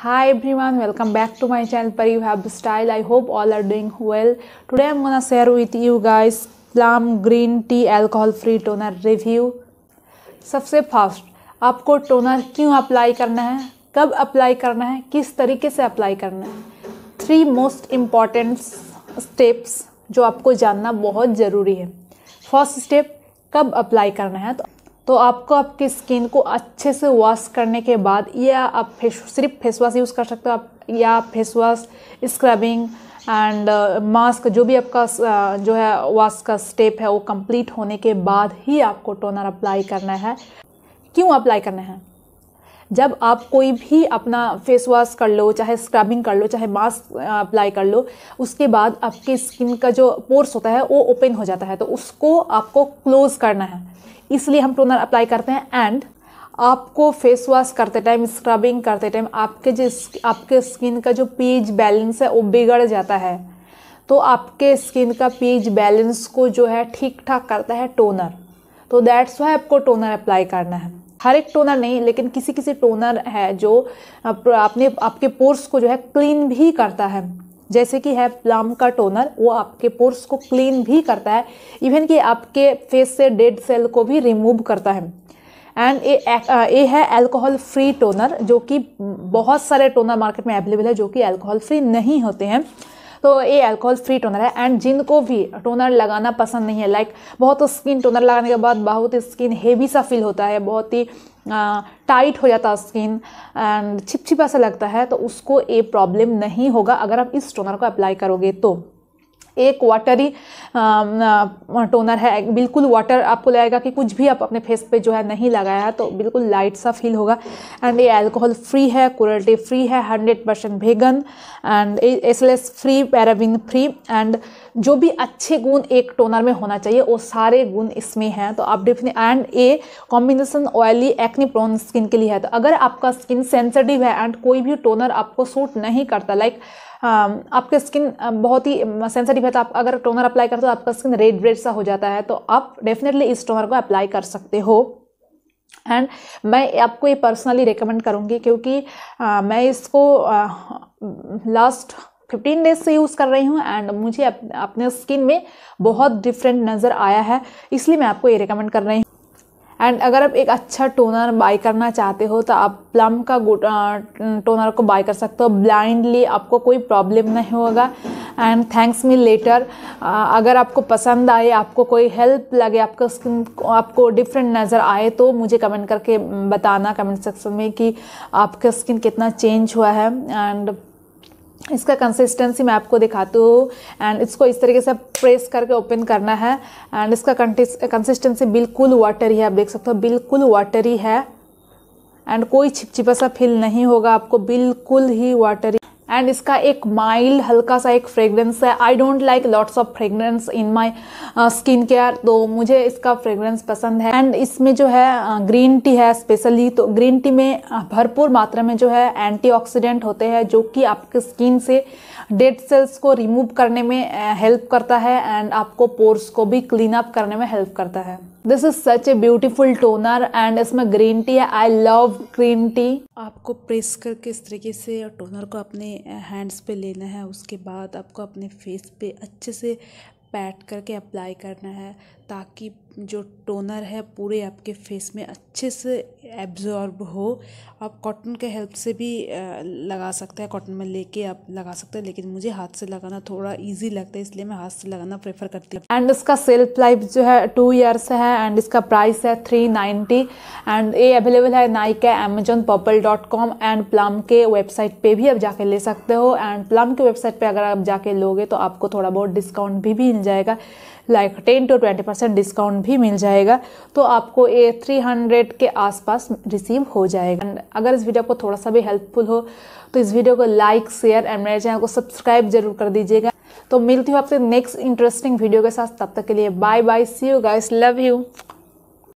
hi everyone welcome back to my channel parivab style i hope all are doing well today i'm gonna share with you guys plum green tea alcohol free toner review सबसे fast आपको toner क्यों apply करना है कब apply करना है किस तरीके से अप्लाई करना है थ्री मोस्ट इम्पॉर्टेंट स्टेप्स जो आपको जानना बहुत ज़रूरी है फर्स्ट स्टेप कब अप्लाई करना है तो तो आपको आपकी स्किन को अच्छे से वॉश करने के बाद या आप फेस सिर्फ फेस वॉश यूज़ कर सकते हो आप या face wash scrubbing and mask जो भी आपका uh, जो है वॉश का स्टेप है वो कंप्लीट होने के बाद ही आपको टोनर अप्लाई करना है क्यों अप्लाई करना है जब आप कोई भी अपना फेस वॉश कर लो चाहे स्क्रबिंग कर लो चाहे मास्क अप्लाई कर लो उसके बाद आपकी स्किन का जो पोर्स होता है वो ओपन हो जाता है तो उसको आपको क्लोज़ करना है इसलिए हम टोनर अप्लाई करते हैं एंड आपको फेस वॉश करते टाइम स्क्रबिंग करते टाइम आपके जो आपके स्किन का जो पीज बैलेंस है वो बिगड़ जाता है तो आपके स्किन का पीज बैलेंस को जो है ठीक ठाक करता है टोनर तो दैट्स वाई आपको टोनर अप्लाई करना है हर एक टोनर नहीं लेकिन किसी किसी टोनर है जो आपने आपके पोर्स को जो है क्लीन भी करता है जैसे कि है प्लम का टोनर वो आपके पोर्स को क्लीन भी करता है इवन कि आपके फेस से डेड सेल को भी रिमूव करता है एंड ये ए है अल्कोहल फ्री टोनर जो कि बहुत सारे टोनर मार्केट में अवेलेबल है जो कि अल्कोहल फ्री नहीं होते हैं तो ये अल्कोहल फ्री टोनर है एंड जिनको भी टोनर लगाना पसंद नहीं है लाइक बहुत स्किन टोनर लगाने के बाद बहुत स्किन हेवी सा फील होता है बहुत ही टाइट हो जाता है स्किन एंड छिपछिपा सा लगता है तो उसको ये प्रॉब्लम नहीं होगा अगर आप इस टोनर को अप्लाई करोगे तो एक वाटरी टोनर है बिल्कुल वाटर आपको लगेगा कि कुछ भी आप अपने फेस पे जो है नहीं लगाया तो बिल्कुल लाइट सा फील होगा एंड ये अल्कोहल फ्री है कुरल्टी फ्री है hundred percent vegan and SLS free paraben free and जो भी अच्छे गुण एक टोनर में होना चाहिए वो सारे गुण इसमें हैं तो आप डिफिन and a combination oily acne prone skin के लिए है तो अगर आपका स्किन सेंसिटिव है एंड कोई भी टोनर आपको सूट नहीं करता लाइक like, Um, आपका स्किन um, बहुत ही सेंसिटिव um, है तो आप अगर टोनर अप्लाई करते हो तो आपका स्किन रेड रेड सा हो जाता है तो आप डेफिनेटली इस टोनर को अप्लाई कर सकते हो एंड मैं आपको ये पर्सनली रिकमेंड करूँगी क्योंकि आ, uh, मैं इसको लास्ट फिफ्टीन डेज से यूज़ कर रही हूँ एंड मुझे अप, अपने स्किन में बहुत डिफरेंट नज़र आया है इसलिए मैं आपको ये रिकमेंड कर रही हूँ एंड अगर आप एक अच्छा टोनर बाई करना चाहते हो तो आप प्लम का टोनर को बाई कर सकते हो ब्लाइंडली आपको कोई प्रॉब्लम नहीं होगा एंड थैंक्स मी लेटर अगर आपको पसंद आए आपको कोई हेल्प लगे आपको स्किन आपको डिफरेंट नज़र आए तो मुझे कमेंट करके बताना कमेंट सेक्शन में कि आपका स्किन कितना चेंज हुआ है एंड इसका कंसिस्टेंसी मैं आपको दिखाती हूँ एंड इसको इस तरीके से प्रेस करके ओपन करना है एंड इसका कंसिस्टेंसी बिल्कुल वाटरी है आप देख सकते हो बिल्कुल वाटरी है एंड कोई छिपचिपा सा फील नहीं होगा आपको बिल्कुल ही वाटरी एंड इसका एक माइल्ड हल्का सा एक फ्रेगरेंस है I don't like lots of fragrance in my skin care तो मुझे इसका फ्रेगरेंस पसंद है एंड इसमें जो है ग्रीन uh, टी है स्पेशली तो ग्रीन टी में uh, भरपूर मात्रा में जो है एंटीऑक्सीडेंट होते हैं जो कि आपके स्किन से डेड सेल्स को रिमूव करने में हेल्प uh, करता है एंड आपको पोर्स को भी क्लीन अप करने में हेल्प करता है this is such a beautiful toner and इसमें ग्रीन टी है आई लव ग्रीन टी आपको प्रेस करके इस तरीके से टोनर को अपने हैंड्स पे लेना है उसके बाद आपको अपने फेस पे अच्छे से पैट करके अप्लाई करना है ताकि जो टोनर है पूरे आपके फेस में अच्छे से एब्ज़ॉर्ब हो आप कॉटन के हेल्प से भी लगा सकते हैं कॉटन में लेके आप लगा सकते हैं लेकिन मुझे हाथ से लगाना थोड़ा इजी लगता है इसलिए मैं हाथ से लगाना प्रेफर करती हूँ एंड इसका सेल्फ लाइफ जो है टू ईयर्स है एंड इसका प्राइस है थ्री नाइन्टी एंड ये अवेलेबल है Nykaa Amazon Purplle dot com and Plum के वेबसाइट पर भी आप जाके ले सकते हो एंड प्लम के वेबसाइट पर अगर आप जाके लोगे तो आपको थोड़ा बहुत डिस्काउंट भी मिल जाएगा like ten to twenty percent discount भी मिल जाएगा तो आपको ये थ्री हंड्रेड के आसपास रिसीव हो जाएगा एंड अगर इस वीडियो को थोड़ा सा भी हेल्पफुल हो तो इस वीडियो को लाइक शेयर एंड मेरे चैनल को सब्सक्राइब जरूर कर दीजिएगा तो मिलती हूँ आपसे नेक्स्ट इंटरेस्टिंग वीडियो के साथ तब तक के लिए bye bye see you guys love you